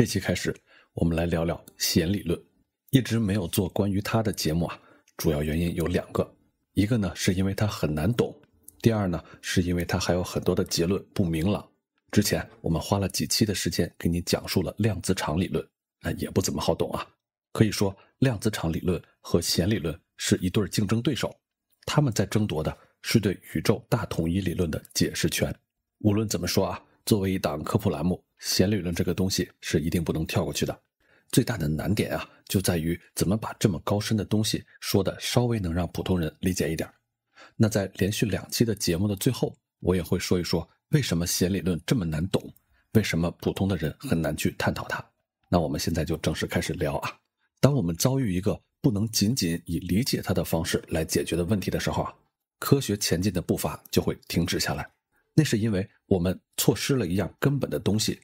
这期开始，我们来聊聊弦理论。一直没有做关于它的节目啊，主要原因有两个：一个呢是因为它很难懂；第二呢是因为它还有很多的结论不明朗。之前我们花了几期的时间给你讲述了量子场理论，那也不怎么好懂啊。可以说，量子场理论和弦理论是一对竞争对手，他们在争夺的是对宇宙大统一理论的解释权。无论怎么说啊，作为一档科普栏目。弦理论这个东西是一定不能跳过去的，最大的难点啊，就在于怎么把这么高深的东西说的稍微能让普通人理解一点。那在连续两期的节目的最后，我也会说一说为什么弦理论这么难懂，为什么普通的人很难去探讨它。那我们现在就正式开始聊啊。当我们遭遇一个不能仅仅以理解它的方式来解决的问题的时候啊，科学前进的步伐就会停止下来。那是因为我们错失了一样根本的东西。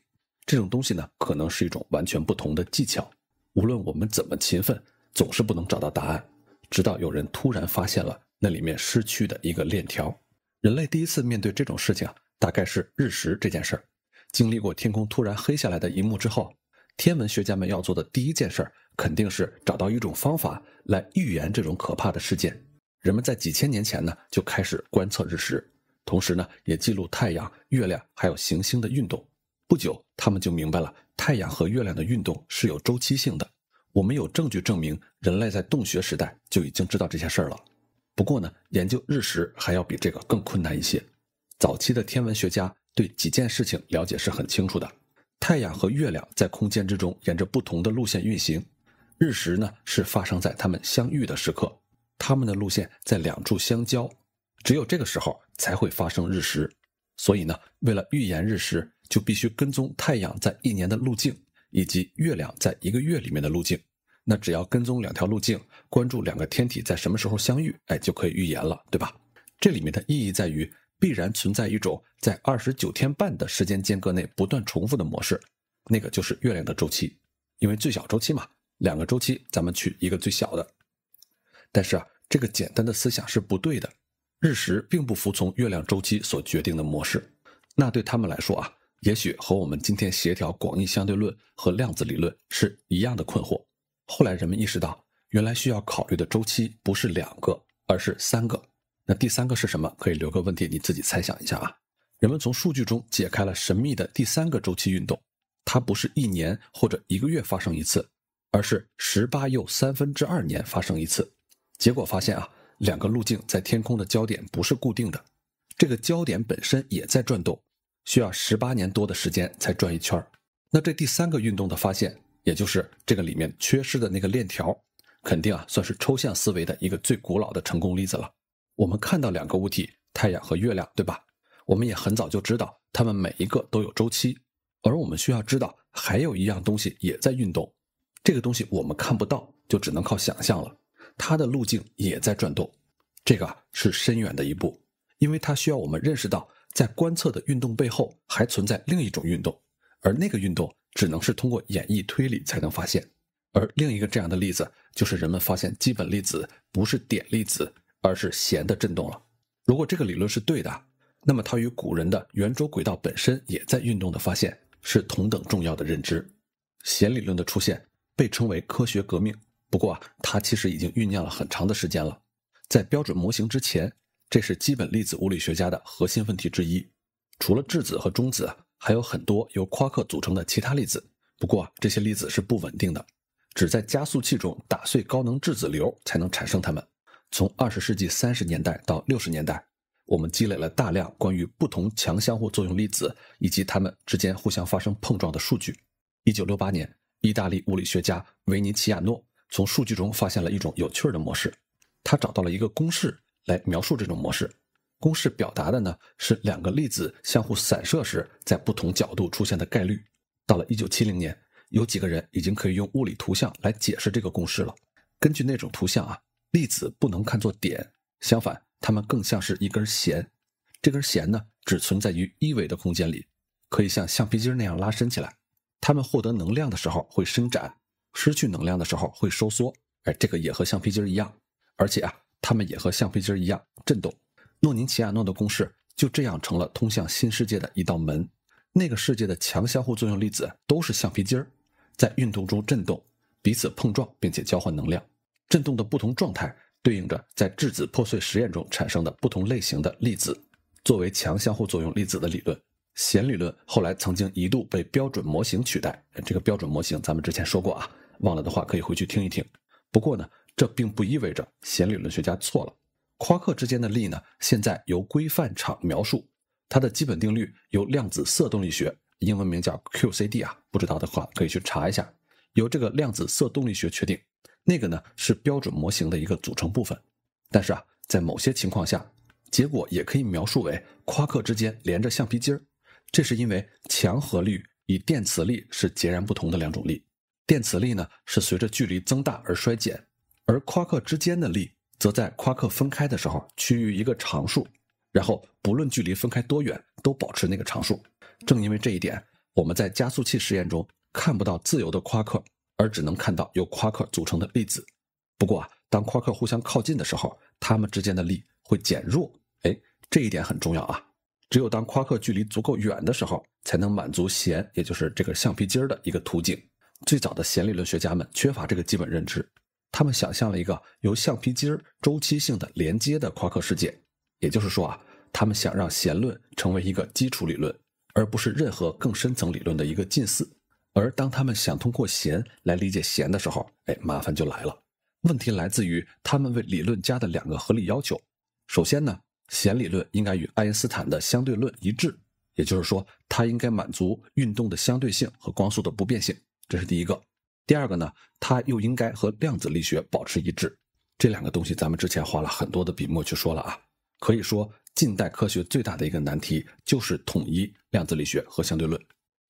这种东西呢，可能是一种完全不同的技巧。无论我们怎么勤奋，总是不能找到答案，直到有人突然发现了那里面失去的一个链条。人类第一次面对这种事情啊，大概是日食这件事儿。经历过天空突然黑下来的一幕之后，天文学家们要做的第一件事，肯定是找到一种方法来预言这种可怕的事件。人们在几千年前呢，就开始观测日食，同时呢，也记录太阳、月亮还有行星的运动。不久，他们就明白了太阳和月亮的运动是有周期性的。我们有证据证明，人类在洞穴时代就已经知道这些事儿了。不过呢，研究日食还要比这个更困难一些。早期的天文学家对几件事情了解是很清楚的：太阳和月亮在空间之中沿着不同的路线运行，日食呢是发生在它们相遇的时刻，它们的路线在两处相交，只有这个时候才会发生日食。所以呢，为了预言日食。就必须跟踪太阳在一年的路径，以及月亮在一个月里面的路径。那只要跟踪两条路径，关注两个天体在什么时候相遇，哎，就可以预言了，对吧？这里面的意义在于，必然存在一种在二十九天半的时间间隔内不断重复的模式，那个就是月亮的周期。因为最小周期嘛，两个周期，咱们取一个最小的。但是啊，这个简单的思想是不对的。日食并不服从月亮周期所决定的模式。那对他们来说啊。也许和我们今天协调广义相对论和量子理论是一样的困惑。后来人们意识到，原来需要考虑的周期不是两个，而是三个。那第三个是什么？可以留个问题，你自己猜想一下啊。人们从数据中解开了神秘的第三个周期运动，它不是一年或者一个月发生一次，而是十八又三分之二年发生一次。结果发现啊，两个路径在天空的焦点不是固定的，这个焦点本身也在转动。需要十八年多的时间才转一圈儿，那这第三个运动的发现，也就是这个里面缺失的那个链条，肯定啊，算是抽象思维的一个最古老的成功例子了。我们看到两个物体，太阳和月亮，对吧？我们也很早就知道它们每一个都有周期，而我们需要知道还有一样东西也在运动，这个东西我们看不到，就只能靠想象了。它的路径也在转动，这个是深远的一步，因为它需要我们认识到。在观测的运动背后，还存在另一种运动，而那个运动只能是通过演绎推理才能发现。而另一个这样的例子，就是人们发现基本粒子不是点粒子，而是弦的振动了。如果这个理论是对的，那么它与古人的圆周轨道本身也在运动的发现是同等重要的认知。弦理论的出现被称为科学革命，不过啊，它其实已经酝酿了很长的时间了，在标准模型之前。这是基本粒子物理学家的核心问题之一。除了质子和中子，还有很多由夸克组成的其他粒子。不过，这些粒子是不稳定的，只在加速器中打碎高能质子流才能产生它们。从二十世纪三十年代到六十年代，我们积累了大量关于不同强相互作用粒子以及它们之间互相发生碰撞的数据。一九六八年，意大利物理学家维尼奇亚诺从数据中发现了一种有趣的模式，他找到了一个公式。来描述这种模式，公式表达的呢是两个粒子相互散射时在不同角度出现的概率。到了一九七零年，有几个人已经可以用物理图像来解释这个公式了。根据那种图像啊，粒子不能看作点，相反，它们更像是一根弦。这根弦呢，只存在于一维的空间里，可以像橡皮筋那样拉伸起来。它们获得能量的时候会伸展，失去能量的时候会收缩。哎，这个也和橡皮筋一样，而且啊。它们也和橡皮筋一样震动。诺宁奇亚诺的公式就这样成了通向新世界的一道门。那个世界的强相互作用粒子都是橡皮筋儿，在运动中振动，彼此碰撞并且交换能量。振动的不同状态对应着在质子破碎实验中产生的不同类型的粒子。作为强相互作用粒子的理论弦理论，后来曾经一度被标准模型取代。这个标准模型咱们之前说过啊，忘了的话可以回去听一听。不过呢。这并不意味着弦理论学家错了。夸克之间的力呢，现在由规范场描述，它的基本定律由量子色动力学，英文名叫 QCD 啊，不知道的话可以去查一下，由这个量子色动力学确定。那个呢是标准模型的一个组成部分。但是啊，在某些情况下，结果也可以描述为夸克之间连着橡皮筋儿，这是因为强和力与电磁力是截然不同的两种力。电磁力呢是随着距离增大而衰减。而夸克之间的力，则在夸克分开的时候趋于一个常数，然后不论距离分开多远，都保持那个常数。正因为这一点，我们在加速器实验中看不到自由的夸克，而只能看到由夸克组成的粒子。不过啊，当夸克互相靠近的时候，它们之间的力会减弱。哎，这一点很重要啊！只有当夸克距离足够远的时候，才能满足弦，也就是这个橡皮筋儿的一个途径。最早的弦理论学家们缺乏这个基本认知。他们想象了一个由橡皮筋周期性的连接的夸克世界，也就是说啊，他们想让弦论成为一个基础理论，而不是任何更深层理论的一个近似。而当他们想通过弦来理解弦的时候，哎，麻烦就来了。问题来自于他们为理论家的两个合理要求。首先呢，弦理论应该与爱因斯坦的相对论一致，也就是说，它应该满足运动的相对性和光速的不变性，这是第一个。第二个呢，它又应该和量子力学保持一致。这两个东西，咱们之前花了很多的笔墨去说了啊。可以说，近代科学最大的一个难题就是统一量子力学和相对论。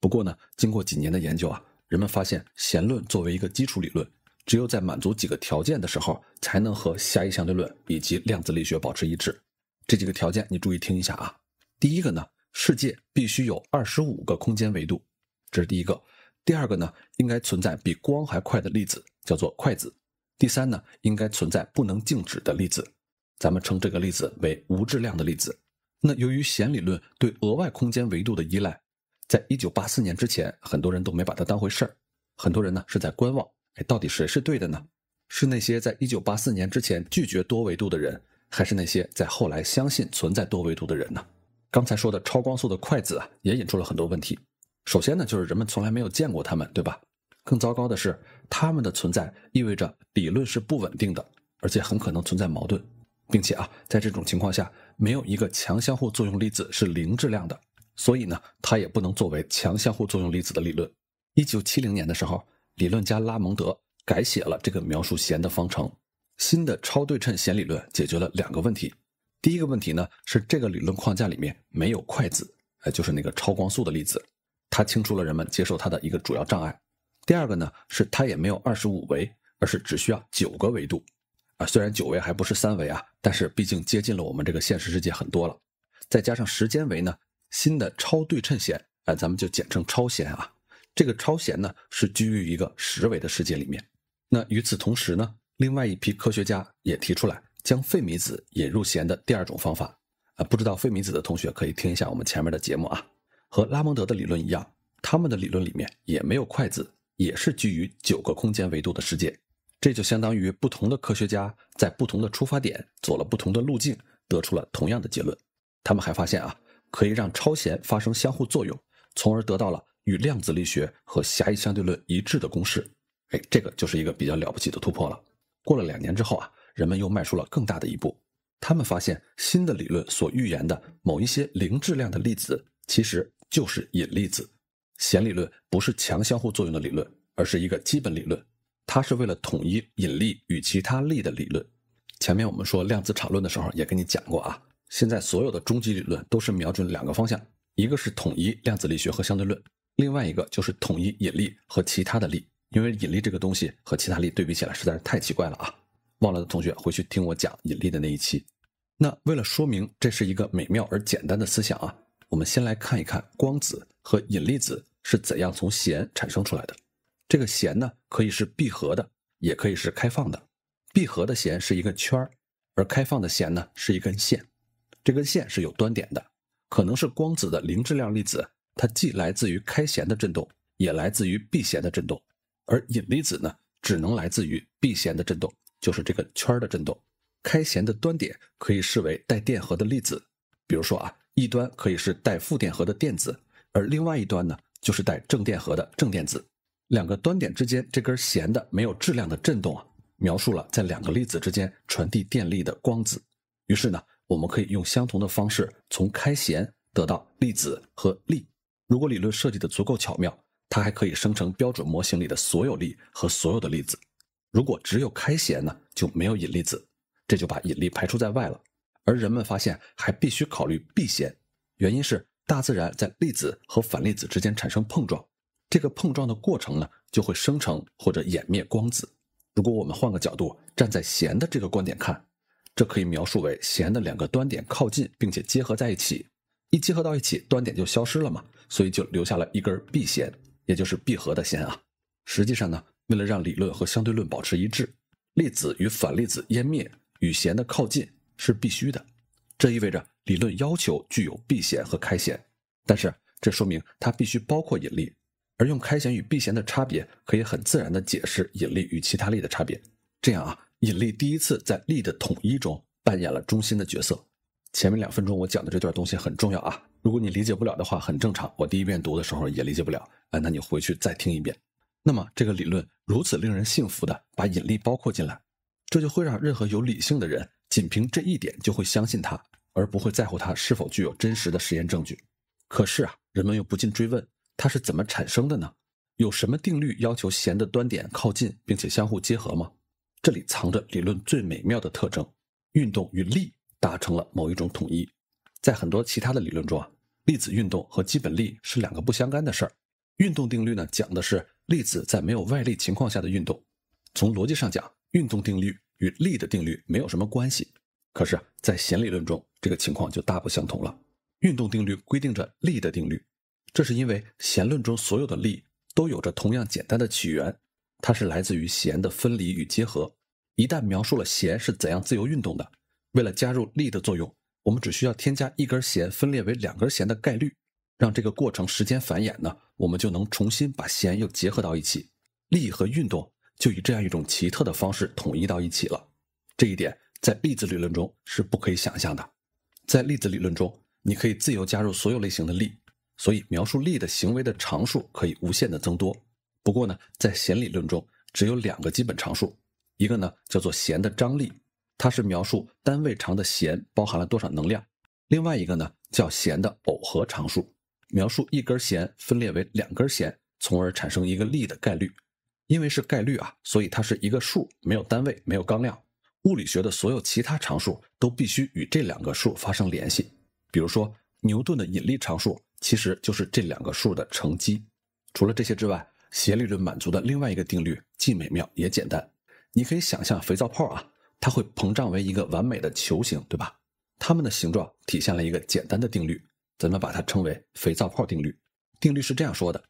不过呢，经过几年的研究啊，人们发现弦论作为一个基础理论，只有在满足几个条件的时候，才能和狭义相对论以及量子力学保持一致。这几个条件，你注意听一下啊。第一个呢，世界必须有二十五个空间维度，这是第一个。第二个呢，应该存在比光还快的粒子，叫做快子；第三呢，应该存在不能静止的粒子，咱们称这个粒子为无质量的粒子。那由于弦理论对额外空间维度的依赖，在一九八四年之前，很多人都没把它当回事儿，很多人呢是在观望，哎，到底谁是对的呢？是那些在一九八四年之前拒绝多维度的人，还是那些在后来相信存在多维度的人呢？刚才说的超光速的快子啊，也引出了很多问题。首先呢，就是人们从来没有见过他们，对吧？更糟糕的是，他们的存在意味着理论是不稳定的，而且很可能存在矛盾。并且啊，在这种情况下，没有一个强相互作用粒子是零质量的，所以呢，它也不能作为强相互作用粒子的理论。一九七零年的时候，理论家拉蒙德改写了这个描述弦的方程，新的超对称弦理论解决了两个问题。第一个问题呢，是这个理论框架里面没有筷子，呃，就是那个超光速的粒子。它清除了人们接受它的一个主要障碍。第二个呢，是它也没有二十五维，而是只需要九个维度，啊，虽然九维还不是三维啊，但是毕竟接近了我们这个现实世界很多了。再加上时间维呢，新的超对称弦啊，咱们就简称超弦啊。这个超弦呢，是居于一个十维的世界里面。那与此同时呢，另外一批科学家也提出来将费米子引入弦的第二种方法。啊，不知道费米子的同学可以听一下我们前面的节目啊。和拉蒙德的理论一样，他们的理论里面也没有筷子，也是基于九个空间维度的世界。这就相当于不同的科学家在不同的出发点走了不同的路径，得出了同样的结论。他们还发现啊，可以让超弦发生相互作用，从而得到了与量子力学和狭义相对论一致的公式。哎，这个就是一个比较了不起的突破了。过了两年之后啊，人们又迈出了更大的一步。他们发现新的理论所预言的某一些零质量的粒子，其实。就是引力子，弦理论不是强相互作用的理论，而是一个基本理论。它是为了统一引力与其他力的理论。前面我们说量子场论的时候也跟你讲过啊。现在所有的终极理论都是瞄准两个方向，一个是统一量子力学和相对论，另外一个就是统一引力和其他的力。因为引力这个东西和其他力对比起来实在是太奇怪了啊！忘了的同学回去听我讲引力的那一期。那为了说明这是一个美妙而简单的思想啊。我们先来看一看光子和引力子是怎样从弦产生出来的。这个弦呢，可以是闭合的，也可以是开放的。闭合的弦是一个圈儿，而开放的弦呢，是一根线。这根线是有端点的，可能是光子的零质量粒子，它既来自于开弦的振动，也来自于闭弦的振动。而引力子呢，只能来自于闭弦的振动，就是这个圈儿的振动。开弦的端点可以视为带电荷的粒子，比如说啊。一端可以是带负电荷的电子，而另外一端呢，就是带正电荷的正电子。两个端点之间这根弦的没有质量的振动啊，描述了在两个粒子之间传递电力的光子。于是呢，我们可以用相同的方式从开弦得到粒子和力。如果理论设计的足够巧妙，它还可以生成标准模型里的所有力和所有的粒子。如果只有开弦呢，就没有引力子，这就把引力排除在外了。而人们发现还必须考虑避弦，原因是大自然在粒子和反粒子之间产生碰撞，这个碰撞的过程呢，就会生成或者湮灭光子。如果我们换个角度，站在弦的这个观点看，这可以描述为弦的两个端点靠近并且结合在一起。一结合到一起，端点就消失了嘛，所以就留下了一根闭弦，也就是闭合的弦啊。实际上呢，为了让理论和相对论保持一致，粒子与反粒子湮灭与弦的靠近。是必须的，这意味着理论要求具有避弦和开弦，但是这说明它必须包括引力，而用开弦与避弦的差别可以很自然地解释引力与其他力的差别。这样啊，引力第一次在力的统一中扮演了中心的角色。前面两分钟我讲的这段东西很重要啊，如果你理解不了的话很正常，我第一遍读的时候也理解不了，哎，那你回去再听一遍。那么这个理论如此令人信服地把引力包括进来，这就会让任何有理性的人。仅凭这一点就会相信它，而不会在乎它是否具有真实的实验证据。可是啊，人们又不禁追问：它是怎么产生的呢？有什么定律要求弦的端点靠近并且相互结合吗？这里藏着理论最美妙的特征——运动与力达成了某一种统一。在很多其他的理论中啊，粒子运动和基本力是两个不相干的事儿。运动定律呢，讲的是粒子在没有外力情况下的运动。从逻辑上讲，运动定律。与力的定律没有什么关系，可是，在弦理论中，这个情况就大不相同了。运动定律规定着力的定律，这是因为弦论中所有的力都有着同样简单的起源，它是来自于弦的分离与结合。一旦描述了弦是怎样自由运动的，为了加入力的作用，我们只需要添加一根弦分裂为两根弦的概率，让这个过程时间繁衍呢，我们就能重新把弦又结合到一起，力和运动。就以这样一种奇特的方式统一到一起了，这一点在粒子理论中是不可以想象的。在粒子理论中，你可以自由加入所有类型的力，所以描述力的行为的常数可以无限的增多。不过呢，在弦理论中只有两个基本常数，一个呢叫做弦的张力，它是描述单位长的弦包含了多少能量；另外一个呢叫弦的耦合常数，描述一根弦分裂为两根弦，从而产生一个力的概率。因为是概率啊，所以它是一个数，没有单位，没有纲量。物理学的所有其他常数都必须与这两个数发生联系。比如说，牛顿的引力常数其实就是这两个数的乘积。除了这些之外，斜率论满足的另外一个定律既美妙也简单。你可以想象肥皂泡啊，它会膨胀为一个完美的球形，对吧？它们的形状体现了一个简单的定律，咱们把它称为肥皂泡定律。定律是这样说的：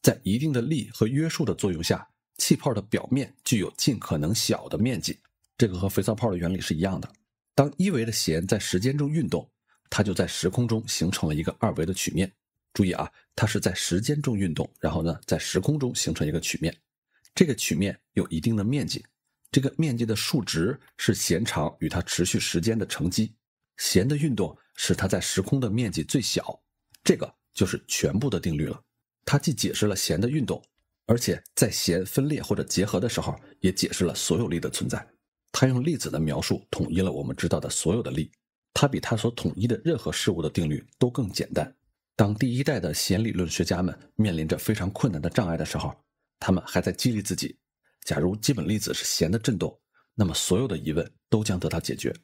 在一定的力和约束的作用下。气泡的表面具有尽可能小的面积，这个和肥皂泡的原理是一样的。当一维的弦在时间中运动，它就在时空中形成了一个二维的曲面。注意啊，它是在时间中运动，然后呢，在时空中形成一个曲面。这个曲面有一定的面积，这个面积的数值是弦长与它持续时间的乘积。弦的运动使它在时空的面积最小，这个就是全部的定律了。它既解释了弦的运动。而且在弦分裂或者结合的时候，也解释了所有力的存在。他用粒子的描述统一了我们知道的所有的力。他比他所统一的任何事物的定律都更简单。当第一代的弦理论学家们面临着非常困难的障碍的时候，他们还在激励自己：假如基本粒子是弦的振动，那么所有的疑问都将得到解决。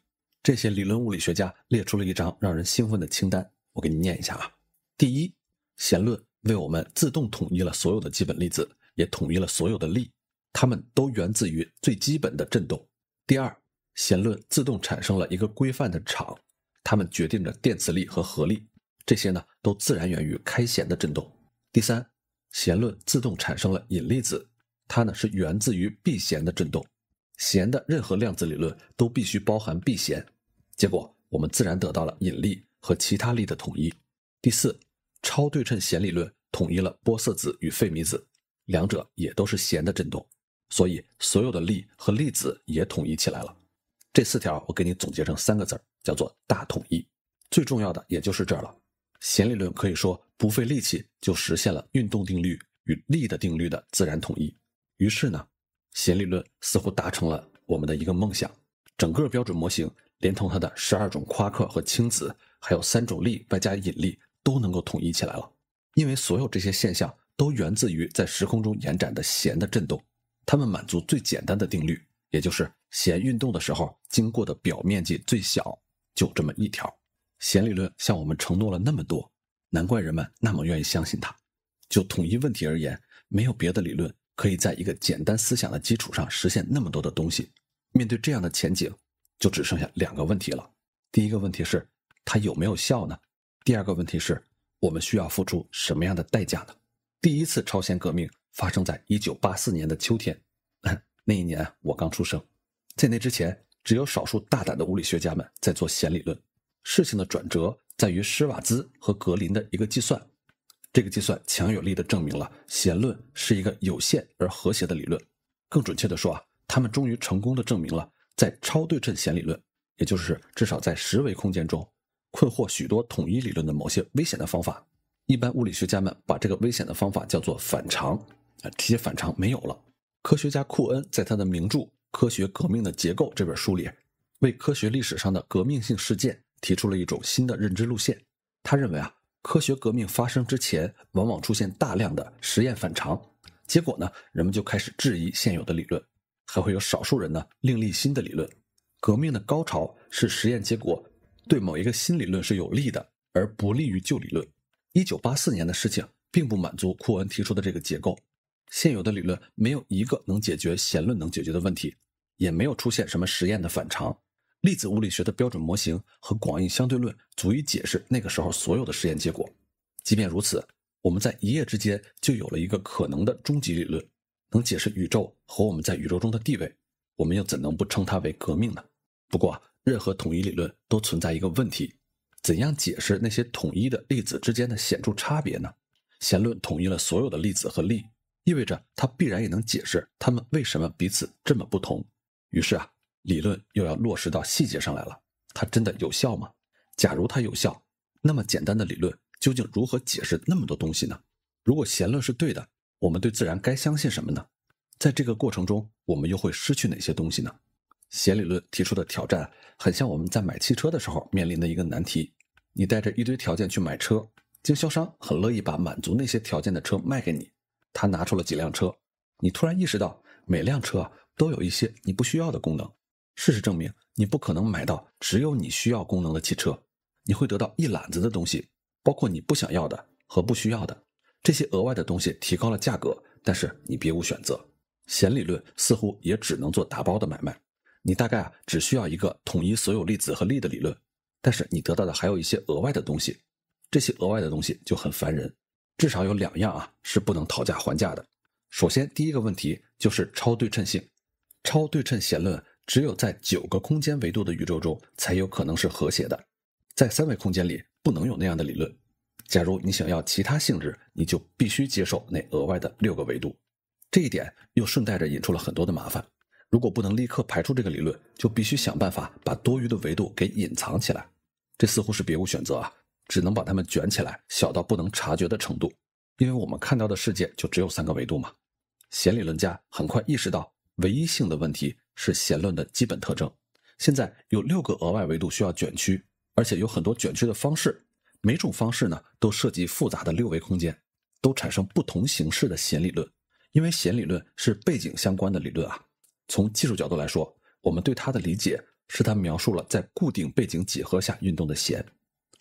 这些理论物理学家列出了一张让人兴奋的清单，我给你念一下啊。第一，弦论为我们自动统一了所有的基本粒子。也统一了所有的力，它们都源自于最基本的振动。第二，弦论自动产生了一个规范的场，它们决定着电磁力和合力，这些呢都自然源于开弦的振动。第三，弦论自动产生了引力子，它呢是源自于避弦的振动。弦的任何量子理论都必须包含避弦，结果我们自然得到了引力和其他力的统一。第四，超对称弦理论统一了玻色子与费米子。两者也都是弦的振动，所以所有的力和粒子也统一起来了。这四条我给你总结成三个字儿，叫做大统一。最重要的也就是这儿了。弦理论可以说不费力气就实现了运动定律与力的定律的自然统一。于是呢，弦理论似乎达成了我们的一个梦想：整个标准模型连同它的十二种夸克和氢子，还有三种力外加引力，都能够统一起来了。因为所有这些现象。都源自于在时空中延展的弦的振动，它们满足最简单的定律，也就是弦运动的时候经过的表面积最小，就这么一条。弦理论向我们承诺了那么多，难怪人们那么愿意相信它。就统一问题而言，没有别的理论可以在一个简单思想的基础上实现那么多的东西。面对这样的前景，就只剩下两个问题了：第一个问题是它有没有效呢？第二个问题是我们需要付出什么样的代价呢？第一次超弦革命发生在一九八四年的秋天，那一年我刚出生。在那之前，只有少数大胆的物理学家们在做弦理论。事情的转折在于施瓦兹和格林的一个计算，这个计算强有力的证明了弦论是一个有限而和谐的理论。更准确的说啊，他们终于成功的证明了在超对称弦理论，也就是至少在十维空间中，困惑许多统一理论的某些危险的方法。一般物理学家们把这个危险的方法叫做反常啊，这些反常没有了。科学家库恩在他的名著《科学革命的结构》这本书里，为科学历史上的革命性事件提出了一种新的认知路线。他认为啊，科学革命发生之前，往往出现大量的实验反常，结果呢，人们就开始质疑现有的理论，还会有少数人呢另立新的理论。革命的高潮是实验结果对某一个新理论是有利的，而不利于旧理论。一九八四年的事情并不满足库恩提出的这个结构，现有的理论没有一个能解决弦论能解决的问题，也没有出现什么实验的反常。粒子物理学的标准模型和广义相对论足以解释那个时候所有的实验结果。即便如此，我们在一夜之间就有了一个可能的终极理论，能解释宇宙和我们在宇宙中的地位。我们又怎能不称它为革命呢？不过，任何统一理论都存在一个问题。怎样解释那些统一的粒子之间的显著差别呢？弦论统一了所有的粒子和力，意味着它必然也能解释它们为什么彼此这么不同。于是啊，理论又要落实到细节上来了。它真的有效吗？假如它有效，那么简单的理论究竟如何解释那么多东西呢？如果弦论是对的，我们对自然该相信什么呢？在这个过程中，我们又会失去哪些东西呢？弦理论提出的挑战很像我们在买汽车的时候面临的一个难题。你带着一堆条件去买车，经销商很乐意把满足那些条件的车卖给你。他拿出了几辆车，你突然意识到每辆车都有一些你不需要的功能。事实证明，你不可能买到只有你需要功能的汽车。你会得到一揽子的东西，包括你不想要的和不需要的这些额外的东西，提高了价格，但是你别无选择。弦理论似乎也只能做打包的买卖。你大概啊只需要一个统一所有粒子和力的理论。但是你得到的还有一些额外的东西，这些额外的东西就很烦人。至少有两样啊是不能讨价还价的。首先，第一个问题就是超对称性。超对称弦论只有在九个空间维度的宇宙中才有可能是和谐的，在三维空间里不能有那样的理论。假如你想要其他性质，你就必须接受那额外的六个维度。这一点又顺带着引出了很多的麻烦。如果不能立刻排除这个理论，就必须想办法把多余的维度给隐藏起来。这似乎是别无选择啊，只能把它们卷起来，小到不能察觉的程度。因为我们看到的世界就只有三个维度嘛。弦理论家很快意识到，唯一性的问题是弦论的基本特征。现在有六个额外维度需要卷曲，而且有很多卷曲的方式，每种方式呢都涉及复杂的六维空间，都产生不同形式的弦理论。因为弦理论是背景相关的理论啊。从技术角度来说，我们对它的理解是它描述了在固定背景几何下运动的弦。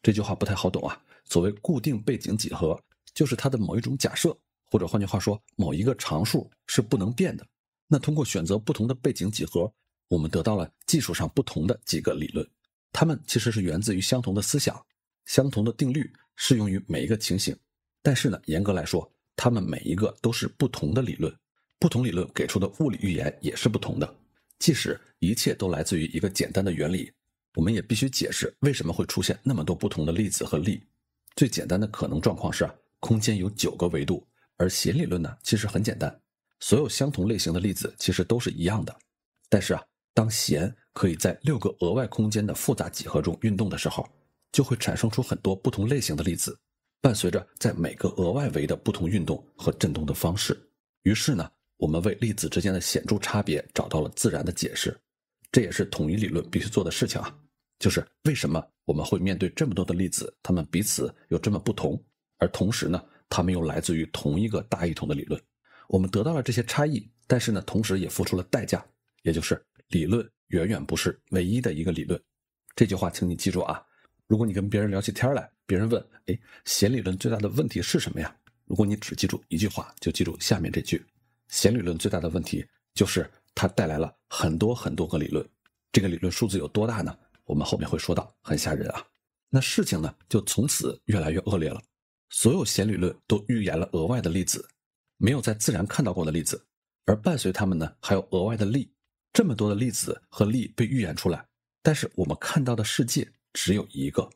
这句话不太好懂啊。所谓固定背景几何，就是它的某一种假设，或者换句话说，某一个常数是不能变的。那通过选择不同的背景几何，我们得到了技术上不同的几个理论。它们其实是源自于相同的思想，相同的定律适用于每一个情形。但是呢，严格来说，它们每一个都是不同的理论。不同理论给出的物理预言也是不同的。即使一切都来自于一个简单的原理，我们也必须解释为什么会出现那么多不同的粒子和力。最简单的可能状况是，空间有九个维度。而弦理论呢，其实很简单，所有相同类型的粒子其实都是一样的。但是啊，当弦可以在六个额外空间的复杂几何中运动的时候，就会产生出很多不同类型的粒子，伴随着在每个额外维的不同运动和振动的方式。于是呢。我们为粒子之间的显著差别找到了自然的解释，这也是统一理论必须做的事情啊！就是为什么我们会面对这么多的粒子，它们彼此有这么不同，而同时呢，它们又来自于同一个大一统的理论。我们得到了这些差异，但是呢，同时也付出了代价，也就是理论远远不是唯一的一个理论。这句话，请你记住啊！如果你跟别人聊起天来，别人问：“哎，弦理论最大的问题是什么呀？”如果你只记住一句话，就记住下面这句。弦理论最大的问题就是它带来了很多很多个理论，这个理论数字有多大呢？我们后面会说到，很吓人啊。那事情呢就从此越来越恶劣了。所有弦理论都预言了额外的粒子，没有在自然看到过的粒子，而伴随他们呢还有额外的力。这么多的粒子和力被预言出来，但是我们看到的世界只有一个。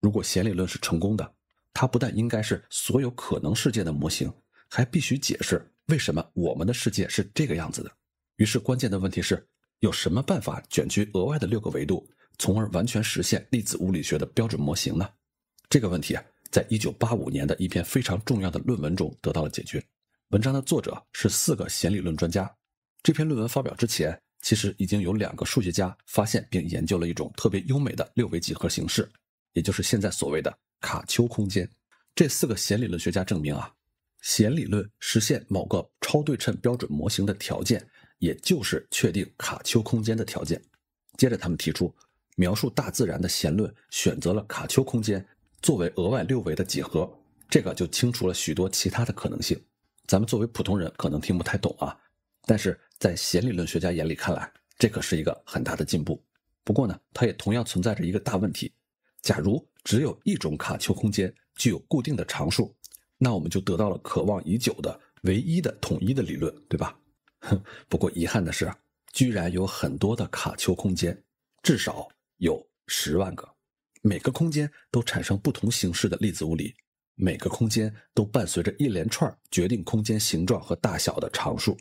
如果弦理论是成功的，它不但应该是所有可能世界的模型。还必须解释为什么我们的世界是这个样子的。于是，关键的问题是，有什么办法卷曲额外的六个维度，从而完全实现粒子物理学的标准模型呢？这个问题啊，在1985年的一篇非常重要的论文中得到了解决。文章的作者是四个弦理论专家。这篇论文发表之前，其实已经有两个数学家发现并研究了一种特别优美的六维几何形式，也就是现在所谓的卡丘空间。这四个弦理论学家证明啊。弦理论实现某个超对称标准模型的条件，也就是确定卡丘空间的条件。接着，他们提出，描述大自然的弦论选择了卡丘空间作为额外六维的几何，这个就清除了许多其他的可能性。咱们作为普通人可能听不太懂啊，但是在弦理论学家眼里看来，这可是一个很大的进步。不过呢，它也同样存在着一个大问题：假如只有一种卡丘空间具有固定的常数。那我们就得到了渴望已久的唯一的统一的理论，对吧？哼，不过遗憾的是，居然有很多的卡丘空间，至少有十万个，每个空间都产生不同形式的粒子物理，每个空间都伴随着一连串决定空间形状和大小的常数，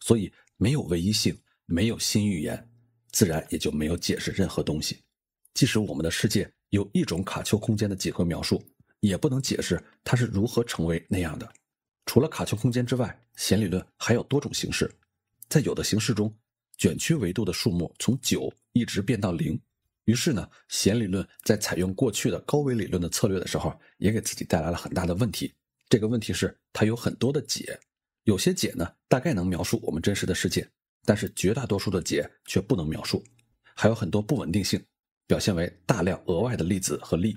所以没有唯一性，没有新预言，自然也就没有解释任何东西。即使我们的世界有一种卡丘空间的几何描述。也不能解释它是如何成为那样的。除了卡丘空间之外，弦理论还有多种形式。在有的形式中，卷曲维度的数目从九一直变到零。于是呢，弦理论在采用过去的高维理论的策略的时候，也给自己带来了很大的问题。这个问题是它有很多的解，有些解呢大概能描述我们真实的世界，但是绝大多数的解却不能描述，还有很多不稳定性，表现为大量额外的粒子和力。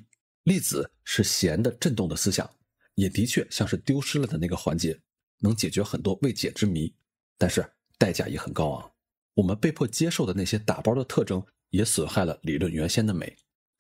粒子是弦的振动的思想，也的确像是丢失了的那个环节，能解决很多未解之谜，但是代价也很高昂。我们被迫接受的那些打包的特征，也损害了理论原先的美。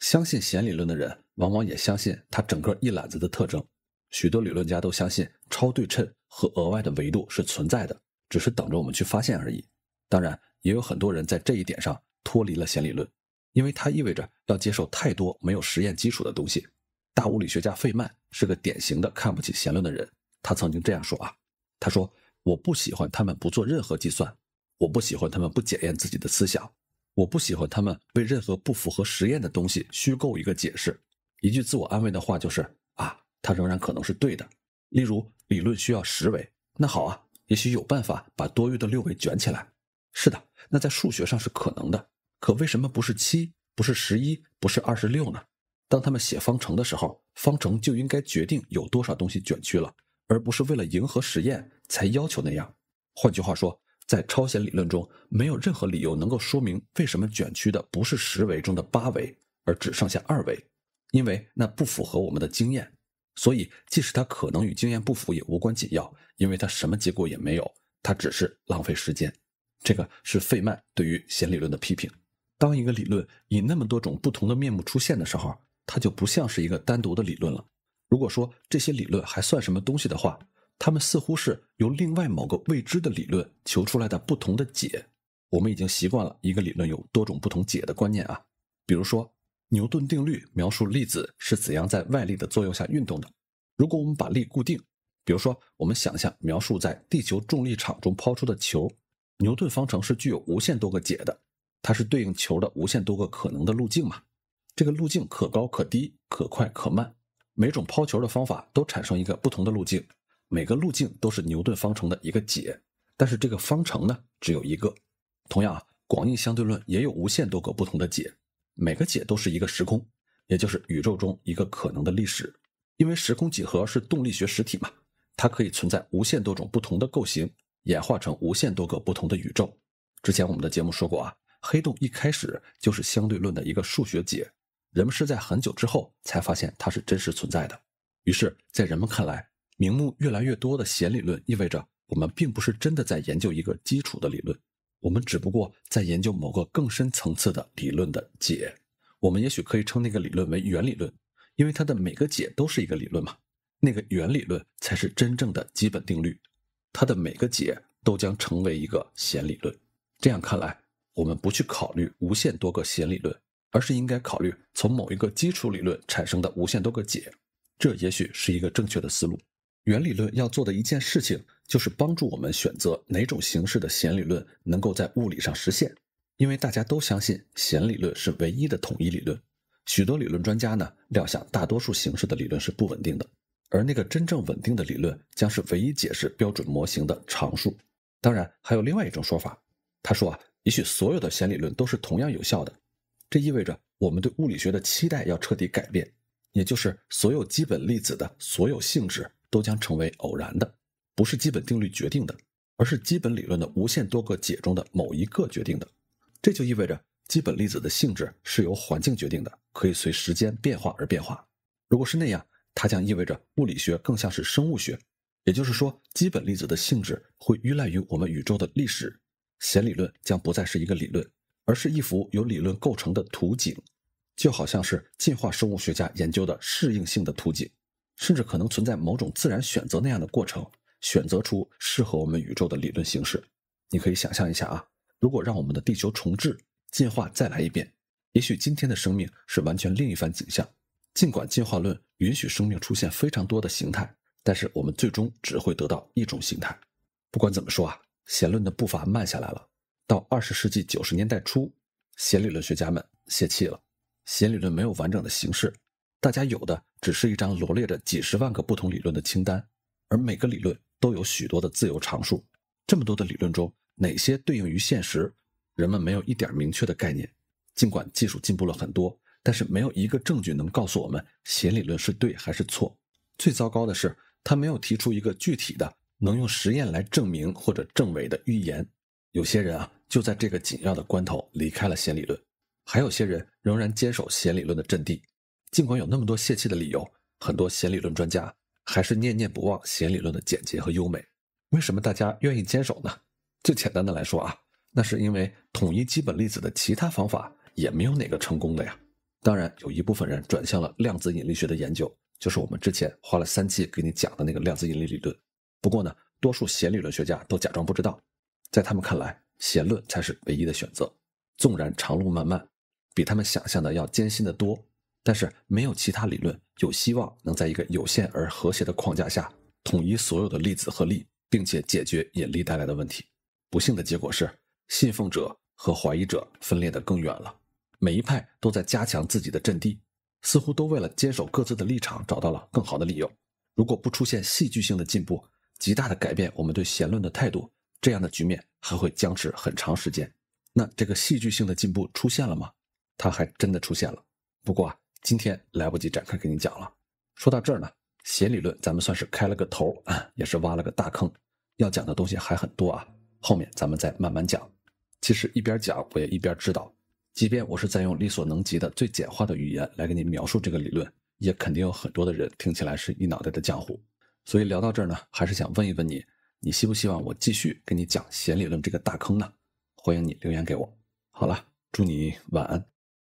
相信弦理论的人，往往也相信它整个一揽子的特征。许多理论家都相信超对称和额外的维度是存在的，只是等着我们去发现而已。当然，也有很多人在这一点上脱离了弦理论。因为它意味着要接受太多没有实验基础的东西。大物理学家费曼是个典型的看不起闲论的人。他曾经这样说啊，他说：“我不喜欢他们不做任何计算，我不喜欢他们不检验自己的思想，我不喜欢他们为任何不符合实验的东西虚构一个解释。一句自我安慰的话就是啊，他仍然可能是对的。例如，理论需要十维，那好啊，也许有办法把多余的六维卷起来。是的，那在数学上是可能的。”可为什么不是七，不是十一，不是二十六呢？当他们写方程的时候，方程就应该决定有多少东西卷曲了，而不是为了迎合实验才要求那样。换句话说，在超弦理论中，没有任何理由能够说明为什么卷曲的不是十维中的八维，而只剩下二维，因为那不符合我们的经验。所以，即使它可能与经验不符，也无关紧要，因为它什么结果也没有，它只是浪费时间。这个是费曼对于弦理论的批评。当一个理论以那么多种不同的面目出现的时候，它就不像是一个单独的理论了。如果说这些理论还算什么东西的话，它们似乎是由另外某个未知的理论求出来的不同的解。我们已经习惯了一个理论有多种不同解的观念啊。比如说，牛顿定律描述粒子是怎样在外力的作用下运动的。如果我们把力固定，比如说我们想象描述在地球重力场中抛出的球，牛顿方程是具有无限多个解的。它是对应球的无限多个可能的路径嘛？这个路径可高可低，可快可慢，每种抛球的方法都产生一个不同的路径，每个路径都是牛顿方程的一个解。但是这个方程呢，只有一个。同样啊，广义相对论也有无限多个不同的解，每个解都是一个时空，也就是宇宙中一个可能的历史。因为时空几何是动力学实体嘛，它可以存在无限多种不同的构型，演化成无限多个不同的宇宙。之前我们的节目说过啊。黑洞一开始就是相对论的一个数学解，人们是在很久之后才发现它是真实存在的。于是，在人们看来，名目越来越多的弦理论意味着我们并不是真的在研究一个基础的理论，我们只不过在研究某个更深层次的理论的解。我们也许可以称那个理论为原理论，因为它的每个解都是一个理论嘛。那个原理论才是真正的基本定律，它的每个解都将成为一个弦理论。这样看来。我们不去考虑无限多个弦理论，而是应该考虑从某一个基础理论产生的无限多个解，这也许是一个正确的思路。原理论要做的一件事情，就是帮助我们选择哪种形式的弦理论能够在物理上实现，因为大家都相信弦理论是唯一的统一理论。许多理论专家呢，料想大多数形式的理论是不稳定的，而那个真正稳定的理论将是唯一解释标准模型的常数。当然，还有另外一种说法，他说啊。也许所有的弦理论都是同样有效的，这意味着我们对物理学的期待要彻底改变，也就是所有基本粒子的所有性质都将成为偶然的，不是基本定律决定的，而是基本理论的无限多个解中的某一个决定的。这就意味着基本粒子的性质是由环境决定的，可以随时间变化而变化。如果是那样，它将意味着物理学更像是生物学，也就是说，基本粒子的性质会依赖于我们宇宙的历史。弦理论将不再是一个理论，而是一幅由理论构成的图景，就好像是进化生物学家研究的适应性的图景，甚至可能存在某种自然选择那样的过程，选择出适合我们宇宙的理论形式。你可以想象一下啊，如果让我们的地球重置，进化再来一遍，也许今天的生命是完全另一番景象。尽管进化论允许生命出现非常多的形态，但是我们最终只会得到一种形态。不管怎么说啊。弦论的步伐慢下来了。到二十世纪九十年代初，弦理论学家们泄气了。弦理论没有完整的形式，大家有的只是一张罗列着几十万个不同理论的清单，而每个理论都有许多的自由常数。这么多的理论中，哪些对应于现实？人们没有一点明确的概念。尽管技术进步了很多，但是没有一个证据能告诉我们弦理论是对还是错。最糟糕的是，他没有提出一个具体的。能用实验来证明或者证伪的预言，有些人啊就在这个紧要的关头离开了弦理论，还有些人仍然坚守弦理论的阵地。尽管有那么多泄气的理由，很多弦理论专家还是念念不忘弦理论的简洁和优美。为什么大家愿意坚守呢？最简单的来说啊，那是因为统一基本粒子的其他方法也没有哪个成功的呀。当然，有一部分人转向了量子引力学的研究，就是我们之前花了三期给你讲的那个量子引力理论。不过呢，多数弦理论学家都假装不知道，在他们看来，弦论才是唯一的选择。纵然长路漫漫，比他们想象的要艰辛的多，但是没有其他理论有希望能在一个有限而和谐的框架下统一所有的粒子和力，并且解决引力带来的问题。不幸的结果是，信奉者和怀疑者分裂得更远了。每一派都在加强自己的阵地，似乎都为了坚守各自的立场找到了更好的理由。如果不出现戏剧性的进步，极大的改变我们对弦论的态度，这样的局面还会僵持很长时间。那这个戏剧性的进步出现了吗？它还真的出现了。不过啊，今天来不及展开给你讲了。说到这儿呢，弦理论咱们算是开了个头啊，也是挖了个大坑。要讲的东西还很多啊，后面咱们再慢慢讲。其实一边讲我也一边知道，即便我是在用力所能及的最简化的语言来给你描述这个理论，也肯定有很多的人听起来是一脑袋的浆糊。所以聊到这儿呢，还是想问一问你，你希不希望我继续跟你讲弦理论这个大坑呢？欢迎你留言给我。好了，祝你晚安。